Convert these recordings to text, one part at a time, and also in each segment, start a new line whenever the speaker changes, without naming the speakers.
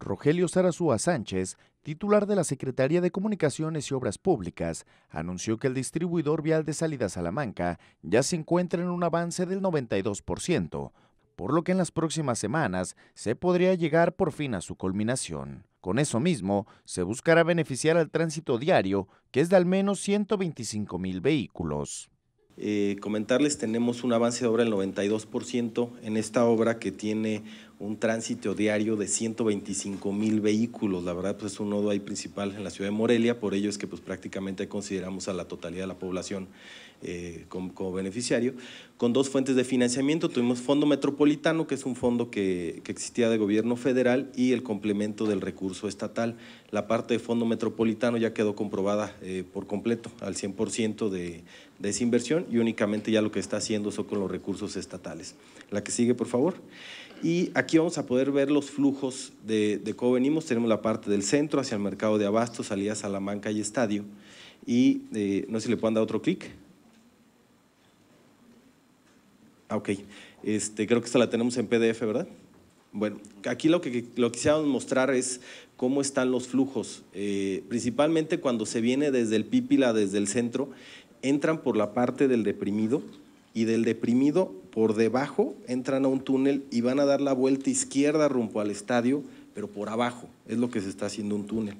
Rogelio Sarazúa Sánchez, titular de la Secretaría de Comunicaciones y Obras Públicas, anunció que el distribuidor vial de salida Salamanca ya se encuentra en un avance del 92%, por lo que en las próximas semanas se podría llegar por fin a su culminación. Con eso mismo, se buscará beneficiar al tránsito diario, que es de al menos 125 mil vehículos. Eh, comentarles, tenemos un avance
de obra del 92% en esta obra que tiene un tránsito diario de 125 mil vehículos. La verdad, pues es un nodo ahí principal en la ciudad de Morelia, por ello es que pues, prácticamente consideramos a la totalidad de la población eh, como, beneficiario con dos fuentes de financiamiento. Tuvimos Fondo Metropolitano, que es un fondo que, existía de gobierno federal, y el complemento del recurso estatal. La parte de Fondo Metropolitano ya quedó comprobada eh, por completo, al 100% de, esa inversión, y únicamente ya lo que está haciendo son con los recursos estatales. La que sigue, por favor. Y aquí vamos a poder ver los flujos de, cómo venimos. Tenemos la parte del centro hacia el mercado de abastos, salida Salamanca y Estadio. Y eh, no sé si le pueden dar otro clic. Ah, ok. Este, creo que esta la tenemos en PDF, ¿verdad? Bueno, aquí lo que lo quisiéramos mostrar es cómo están los flujos. Eh, principalmente cuando se viene desde el pípila, desde el centro, entran por la parte del deprimido y del deprimido por debajo entran a un túnel y van a dar la vuelta izquierda rumbo al estadio pero por abajo, es lo que se está haciendo un túnel.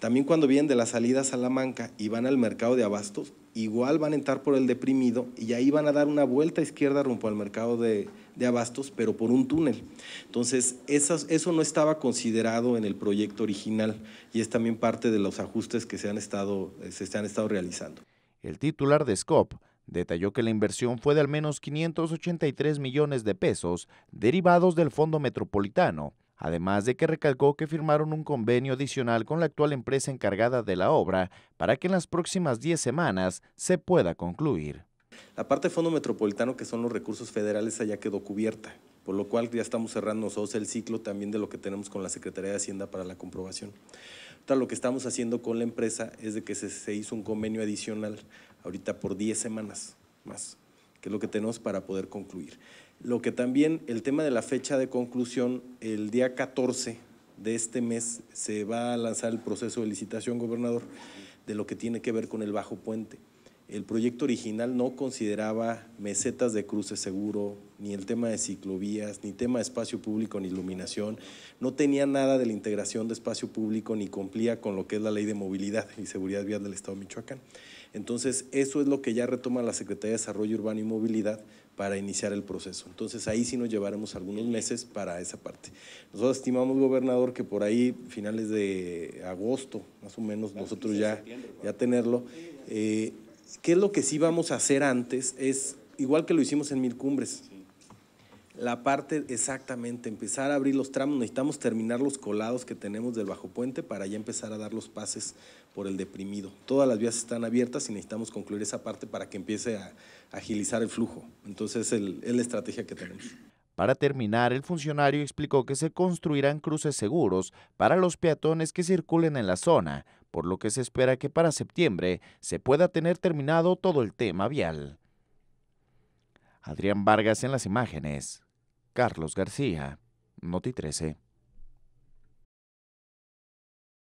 También cuando vienen de la salida a Salamanca y van al mercado de abastos, igual van a entrar por el deprimido y ahí van a dar una vuelta izquierda rumbo al mercado de, abastos, pero por un túnel. Entonces, eso, no estaba considerado en el proyecto original y es también parte de los ajustes que se han estado, eh, se han estado realizando.
El titular de SCOP detalló que la inversión fue de al menos 583 millones de pesos derivados del Fondo Metropolitano además de que recalcó que firmaron un convenio adicional con la actual empresa encargada de la obra para que en las próximas 10 semanas se pueda concluir.
La parte de Fondo Metropolitano, que son los recursos federales, allá quedó cubierta, por lo cual ya estamos cerrando nosotros el ciclo también de lo que tenemos con la Secretaría de Hacienda para la comprobación. lo que estamos haciendo con la empresa es de que se hizo un convenio adicional ahorita por 10 semanas más que es lo que tenemos para poder concluir. Lo que también, el tema de la fecha de conclusión, el día 14 de este mes se va a lanzar el proceso de licitación, gobernador, de lo que tiene que ver con el Bajo Puente. El proyecto original no consideraba mesetas de cruce seguro, ni el tema de ciclovías, ni tema de espacio público, ni iluminación. No tenía nada de la integración de espacio público, ni cumplía con lo que es la ley de movilidad y seguridad vial del Estado de Michoacán. Entonces, eso es lo que ya retoma la Secretaría de Desarrollo Urbano y Movilidad para iniciar el proceso. Entonces, ahí sí nos llevaremos algunos meses para esa parte. Nosotros estimamos, gobernador, que por ahí, finales de agosto, más o menos, nosotros ya, ya tenerlo. Eh, ¿Qué es lo que sí vamos a hacer antes? Es igual que lo hicimos en Mil Cumbres. La parte exactamente, empezar a abrir los tramos, necesitamos terminar los colados que tenemos del bajo puente para ya empezar a dar los pases por el deprimido. Todas las vías están abiertas y necesitamos concluir esa parte para que empiece a agilizar el flujo. Entonces es la estrategia que tenemos.
Para terminar, el funcionario explicó que se construirán cruces seguros para los peatones que circulen en la zona, por lo que se espera que para septiembre se pueda tener terminado todo el tema vial. Adrián Vargas en las imágenes. Carlos García, Noti 13.